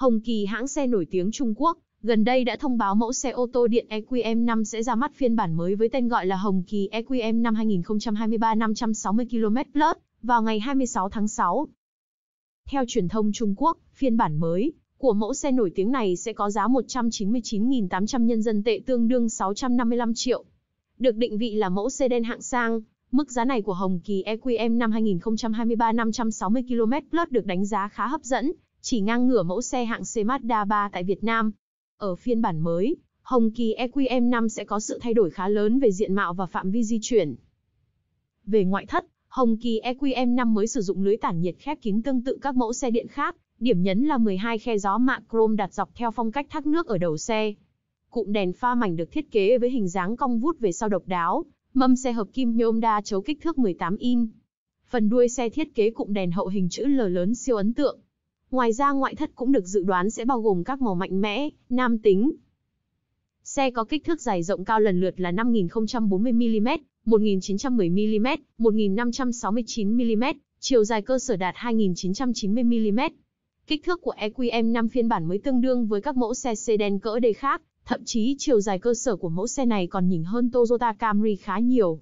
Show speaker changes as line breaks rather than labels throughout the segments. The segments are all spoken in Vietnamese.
Hồng Kỳ hãng xe nổi tiếng Trung Quốc, gần đây đã thông báo mẫu xe ô tô điện EQM5 sẽ ra mắt phiên bản mới với tên gọi là Hồng Kỳ EQM5 2023 560 km Plus vào ngày 26 tháng 6. Theo truyền thông Trung Quốc, phiên bản mới của mẫu xe nổi tiếng này sẽ có giá 199.800 nhân dân tệ tương đương 655 triệu. Được định vị là mẫu xe sedan hạng sang, mức giá này của Hồng Kỳ EQM năm 2023 560 km Plus được đánh giá khá hấp dẫn chỉ ngang ngửa mẫu xe hạng C Mazda 3 tại Việt Nam. Ở phiên bản mới, Hồng Kỳ eqm 5 sẽ có sự thay đổi khá lớn về diện mạo và phạm vi di chuyển. Về ngoại thất, Hồng Kỳ eqm 5 mới sử dụng lưới tản nhiệt khép kín tương tự các mẫu xe điện khác, điểm nhấn là 12 khe gió mạ chrome đặt dọc theo phong cách thác nước ở đầu xe. Cụm đèn pha mảnh được thiết kế với hình dáng cong vút về sau độc đáo, mâm xe hợp kim nhôm đa chấu kích thước 18 in. Phần đuôi xe thiết kế cụm đèn hậu hình chữ L lớn siêu ấn tượng. Ngoài ra ngoại thất cũng được dự đoán sẽ bao gồm các màu mạnh mẽ, nam tính. Xe có kích thước dài rộng cao lần lượt là 5040mm, 1910mm, 1569mm, chiều dài cơ sở đạt 2990mm. Kích thước của EQM 5 phiên bản mới tương đương với các mẫu xe sedan cỡ đề khác, thậm chí chiều dài cơ sở của mẫu xe này còn nhỉnh hơn Toyota Camry khá nhiều.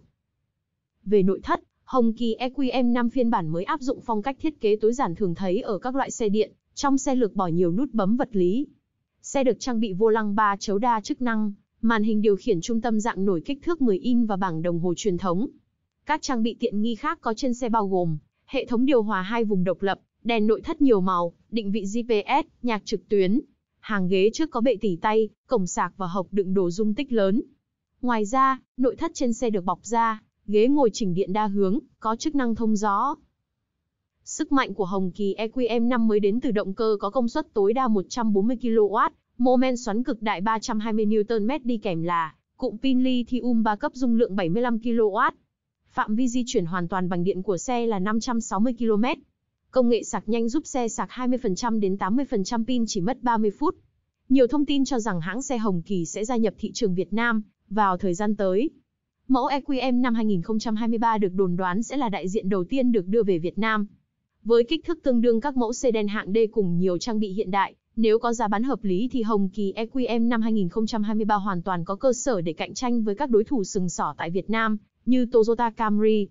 Về nội thất, Hồng kỳ EQM5 phiên bản mới áp dụng phong cách thiết kế tối giản thường thấy ở các loại xe điện, trong xe lược bỏ nhiều nút bấm vật lý. Xe được trang bị vô lăng 3 chấu đa chức năng, màn hình điều khiển trung tâm dạng nổi kích thước 10 inch và bảng đồng hồ truyền thống. Các trang bị tiện nghi khác có trên xe bao gồm hệ thống điều hòa hai vùng độc lập, đèn nội thất nhiều màu, định vị GPS, nhạc trực tuyến, hàng ghế trước có bệ tỉ tay, cổng sạc và hộc đựng đồ dung tích lớn. Ngoài ra, nội thất trên xe được bọc da, ghế ngồi chỉnh điện đa hướng, có chức năng thông gió. Sức mạnh của Hồng Kỳ EQM5 mới đến từ động cơ có công suất tối đa 140 kW, mô men xoắn cực đại 320 Nm đi kèm là cụm pin lithium 3 cấp dung lượng 75 kW. Phạm vi di chuyển hoàn toàn bằng điện của xe là 560 km. Công nghệ sạc nhanh giúp xe sạc 20% đến 80% pin chỉ mất 30 phút. Nhiều thông tin cho rằng hãng xe Hồng Kỳ sẽ gia nhập thị trường Việt Nam vào thời gian tới. Mẫu EQM năm 2023 được đồn đoán sẽ là đại diện đầu tiên được đưa về Việt Nam. Với kích thước tương đương các mẫu sedan hạng D cùng nhiều trang bị hiện đại, nếu có giá bán hợp lý thì Hồng Kỳ EQM năm 2023 hoàn toàn có cơ sở để cạnh tranh với các đối thủ sừng sỏ tại Việt Nam như Toyota Camry,